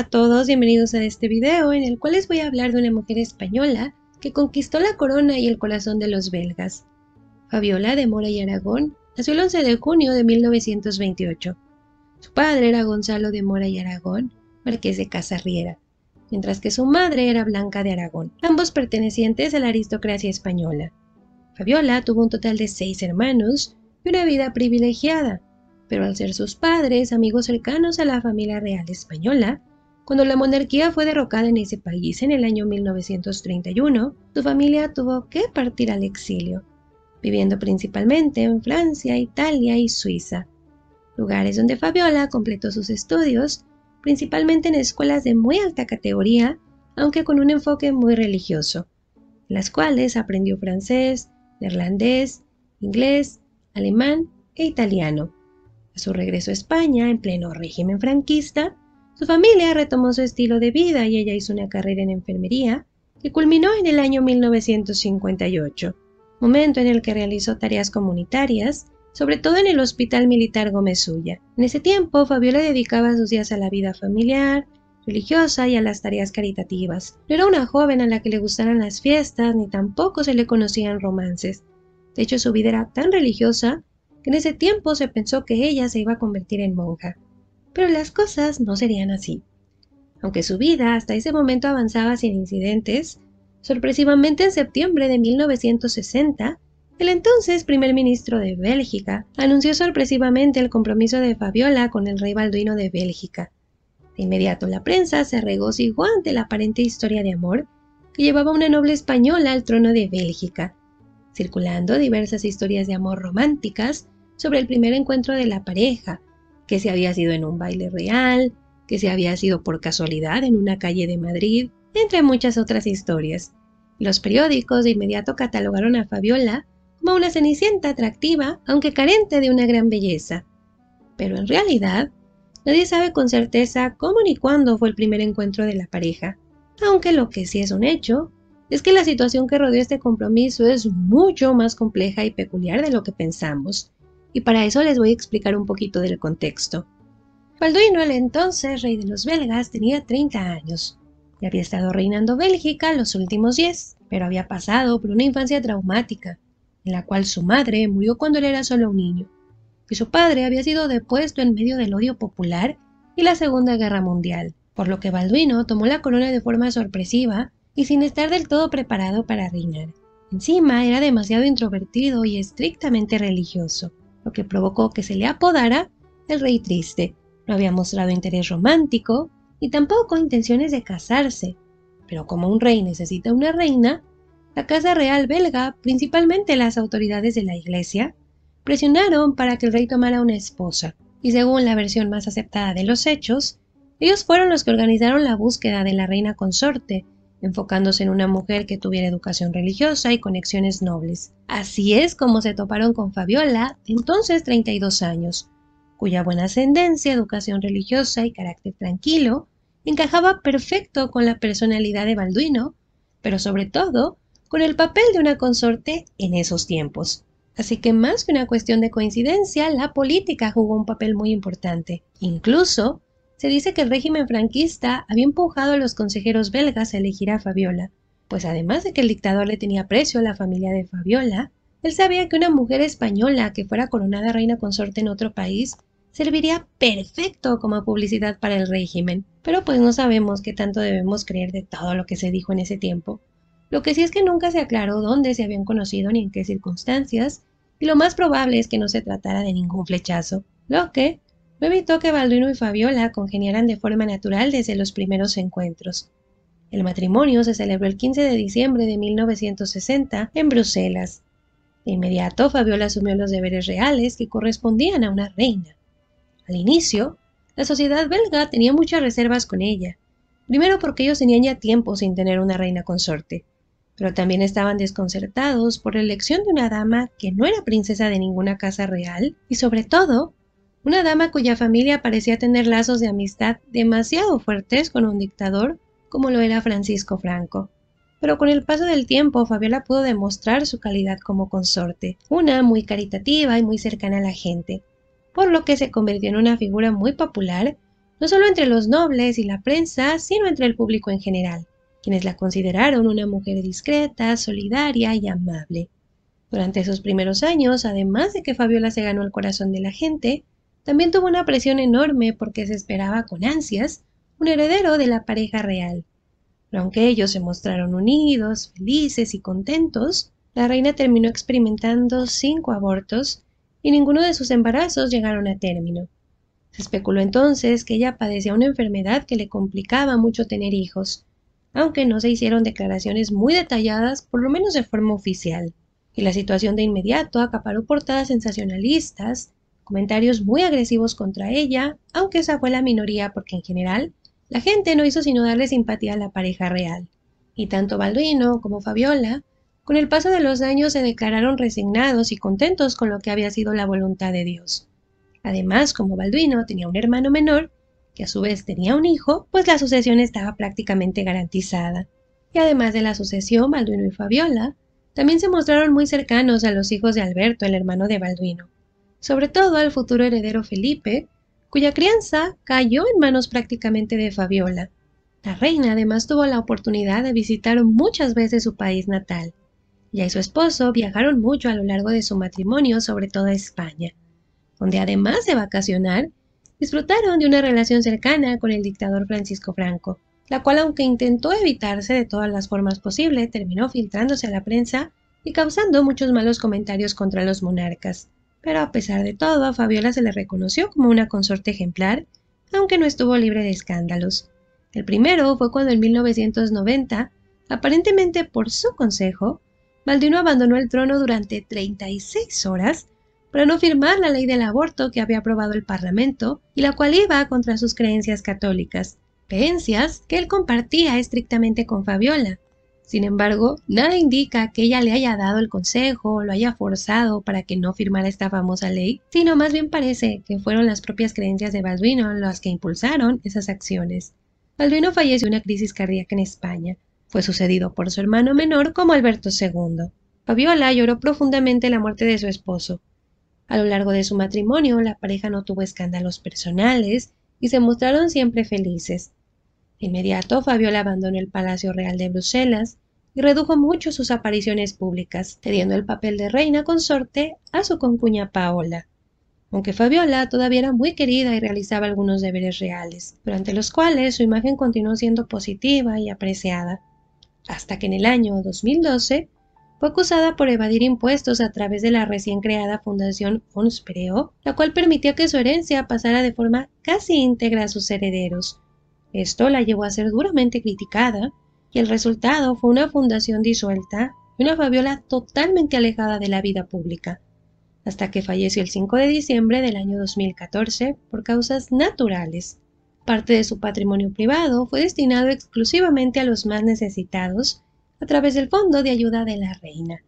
a todos, bienvenidos a este video en el cual les voy a hablar de una mujer española que conquistó la corona y el corazón de los belgas. Fabiola de Mora y Aragón nació el 11 de junio de 1928. Su padre era Gonzalo de Mora y Aragón, marqués de Casarriera, mientras que su madre era Blanca de Aragón, ambos pertenecientes a la aristocracia española. Fabiola tuvo un total de seis hermanos y una vida privilegiada, pero al ser sus padres amigos cercanos a la familia real española, cuando la monarquía fue derrocada en ese país en el año 1931, su familia tuvo que partir al exilio, viviendo principalmente en Francia, Italia y Suiza, lugares donde Fabiola completó sus estudios, principalmente en escuelas de muy alta categoría, aunque con un enfoque muy religioso, en las cuales aprendió francés, neerlandés, inglés, alemán e italiano. A su regreso a España, en pleno régimen franquista, su familia retomó su estilo de vida y ella hizo una carrera en enfermería que culminó en el año 1958, momento en el que realizó tareas comunitarias, sobre todo en el Hospital Militar Gómez En ese tiempo, Fabiola dedicaba sus días a la vida familiar, religiosa y a las tareas caritativas. No era una joven a la que le gustaran las fiestas ni tampoco se le conocían romances. De hecho, su vida era tan religiosa que en ese tiempo se pensó que ella se iba a convertir en monja. Pero las cosas no serían así. Aunque su vida hasta ese momento avanzaba sin incidentes, sorpresivamente en septiembre de 1960, el entonces primer ministro de Bélgica anunció sorpresivamente el compromiso de Fabiola con el rey Balduino de Bélgica. De inmediato la prensa se regocijó ante la aparente historia de amor que llevaba una noble española al trono de Bélgica, circulando diversas historias de amor románticas sobre el primer encuentro de la pareja, que se había sido en un baile real, que se había sido por casualidad en una calle de Madrid, entre muchas otras historias. Los periódicos de inmediato catalogaron a Fabiola como una cenicienta atractiva, aunque carente de una gran belleza. Pero en realidad, nadie sabe con certeza cómo ni cuándo fue el primer encuentro de la pareja, aunque lo que sí es un hecho es que la situación que rodeó este compromiso es mucho más compleja y peculiar de lo que pensamos y para eso les voy a explicar un poquito del contexto. Balduino el entonces rey de los belgas tenía 30 años y había estado reinando Bélgica los últimos 10, pero había pasado por una infancia traumática, en la cual su madre murió cuando él era solo un niño, y su padre había sido depuesto en medio del odio popular y la Segunda Guerra Mundial, por lo que Balduino tomó la corona de forma sorpresiva y sin estar del todo preparado para reinar. Encima era demasiado introvertido y estrictamente religioso, que provocó que se le apodara el Rey Triste. No había mostrado interés romántico y tampoco intenciones de casarse, pero como un rey necesita una reina, la Casa Real belga, principalmente las autoridades de la Iglesia, presionaron para que el rey tomara una esposa, y según la versión más aceptada de los hechos, ellos fueron los que organizaron la búsqueda de la reina consorte, enfocándose en una mujer que tuviera educación religiosa y conexiones nobles. Así es como se toparon con Fabiola, entonces 32 años, cuya buena ascendencia, educación religiosa y carácter tranquilo encajaba perfecto con la personalidad de Balduino, pero sobre todo con el papel de una consorte en esos tiempos. Así que más que una cuestión de coincidencia, la política jugó un papel muy importante. Incluso se dice que el régimen franquista había empujado a los consejeros belgas a elegir a Fabiola, pues además de que el dictador le tenía precio a la familia de Fabiola, él sabía que una mujer española que fuera coronada reina consorte en otro país serviría perfecto como publicidad para el régimen, pero pues no sabemos qué tanto debemos creer de todo lo que se dijo en ese tiempo. Lo que sí es que nunca se aclaró dónde se habían conocido ni en qué circunstancias, y lo más probable es que no se tratara de ningún flechazo, lo que no evitó que Balduino y Fabiola congeniaran de forma natural desde los primeros encuentros. El matrimonio se celebró el 15 de diciembre de 1960 en Bruselas. De inmediato, Fabiola asumió los deberes reales que correspondían a una reina. Al inicio, la sociedad belga tenía muchas reservas con ella, primero porque ellos tenían ya tiempo sin tener una reina consorte, pero también estaban desconcertados por la elección de una dama que no era princesa de ninguna casa real y sobre todo una dama cuya familia parecía tener lazos de amistad demasiado fuertes con un dictador como lo era Francisco Franco. Pero con el paso del tiempo Fabiola pudo demostrar su calidad como consorte, una muy caritativa y muy cercana a la gente, por lo que se convirtió en una figura muy popular, no solo entre los nobles y la prensa, sino entre el público en general, quienes la consideraron una mujer discreta, solidaria y amable. Durante esos primeros años, además de que Fabiola se ganó el corazón de la gente, también tuvo una presión enorme porque se esperaba con ansias un heredero de la pareja real. Pero aunque ellos se mostraron unidos, felices y contentos, la reina terminó experimentando cinco abortos y ninguno de sus embarazos llegaron a término. Se especuló entonces que ella padecía una enfermedad que le complicaba mucho tener hijos, aunque no se hicieron declaraciones muy detalladas, por lo menos de forma oficial, y la situación de inmediato acaparó portadas sensacionalistas comentarios muy agresivos contra ella, aunque esa fue la minoría porque en general la gente no hizo sino darle simpatía a la pareja real. Y tanto Balduino como Fabiola, con el paso de los años se declararon resignados y contentos con lo que había sido la voluntad de Dios. Además, como Balduino tenía un hermano menor, que a su vez tenía un hijo, pues la sucesión estaba prácticamente garantizada. Y además de la sucesión, Balduino y Fabiola también se mostraron muy cercanos a los hijos de Alberto, el hermano de Balduino, sobre todo al futuro heredero Felipe, cuya crianza cayó en manos prácticamente de Fabiola. La reina además tuvo la oportunidad de visitar muchas veces su país natal. y y su esposo viajaron mucho a lo largo de su matrimonio, sobre todo a España, donde además de vacacionar, disfrutaron de una relación cercana con el dictador Francisco Franco, la cual aunque intentó evitarse de todas las formas posibles, terminó filtrándose a la prensa y causando muchos malos comentarios contra los monarcas pero a pesar de todo a Fabiola se le reconoció como una consorte ejemplar, aunque no estuvo libre de escándalos. El primero fue cuando en 1990, aparentemente por su consejo, maldino abandonó el trono durante 36 horas para no firmar la ley del aborto que había aprobado el Parlamento y la cual iba contra sus creencias católicas, creencias que él compartía estrictamente con Fabiola, sin embargo, nada indica que ella le haya dado el consejo o lo haya forzado para que no firmara esta famosa ley, sino más bien parece que fueron las propias creencias de Balduino las que impulsaron esas acciones. Balduino falleció de una crisis cardíaca en España. Fue sucedido por su hermano menor como Alberto II. Fabiola lloró profundamente la muerte de su esposo. A lo largo de su matrimonio, la pareja no tuvo escándalos personales y se mostraron siempre felices inmediato, Fabiola abandonó el Palacio Real de Bruselas y redujo mucho sus apariciones públicas, cediendo el papel de reina consorte a su concuña Paola. Aunque Fabiola todavía era muy querida y realizaba algunos deberes reales, durante los cuales su imagen continuó siendo positiva y apreciada, hasta que en el año 2012 fue acusada por evadir impuestos a través de la recién creada Fundación Onspreo, la cual permitió que su herencia pasara de forma casi íntegra a sus herederos, esto la llevó a ser duramente criticada y el resultado fue una fundación disuelta y una Fabiola totalmente alejada de la vida pública, hasta que falleció el 5 de diciembre del año 2014 por causas naturales. Parte de su patrimonio privado fue destinado exclusivamente a los más necesitados a través del Fondo de Ayuda de la Reina.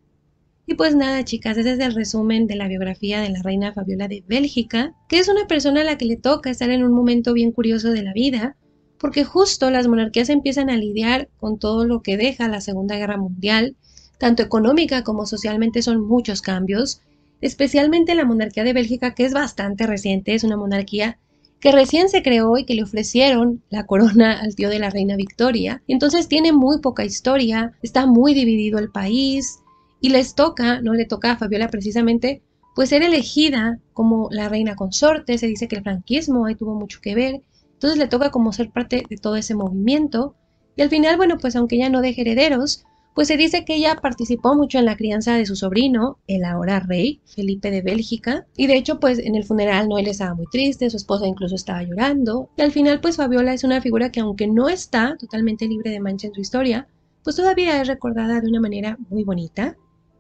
Y pues nada, chicas, ese es el resumen de la biografía de la reina Fabiola de Bélgica, que es una persona a la que le toca estar en un momento bien curioso de la vida, porque justo las monarquías empiezan a lidiar con todo lo que deja la Segunda Guerra Mundial, tanto económica como socialmente son muchos cambios, especialmente la monarquía de Bélgica, que es bastante reciente, es una monarquía que recién se creó y que le ofrecieron la corona al tío de la reina Victoria. Entonces tiene muy poca historia, está muy dividido el país y les toca, no le toca a Fabiola precisamente, pues ser elegida como la reina consorte, se dice que el franquismo ahí tuvo mucho que ver, entonces le toca como ser parte de todo ese movimiento. Y al final, bueno, pues aunque ella no deje herederos, pues se dice que ella participó mucho en la crianza de su sobrino, el ahora rey, Felipe de Bélgica, y de hecho pues en el funeral Noel estaba muy triste, su esposa incluso estaba llorando, y al final pues Fabiola es una figura que aunque no está totalmente libre de mancha en su historia, pues todavía es recordada de una manera muy bonita.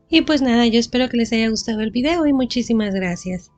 Y pues nada, yo espero que les haya gustado el video y muchísimas gracias.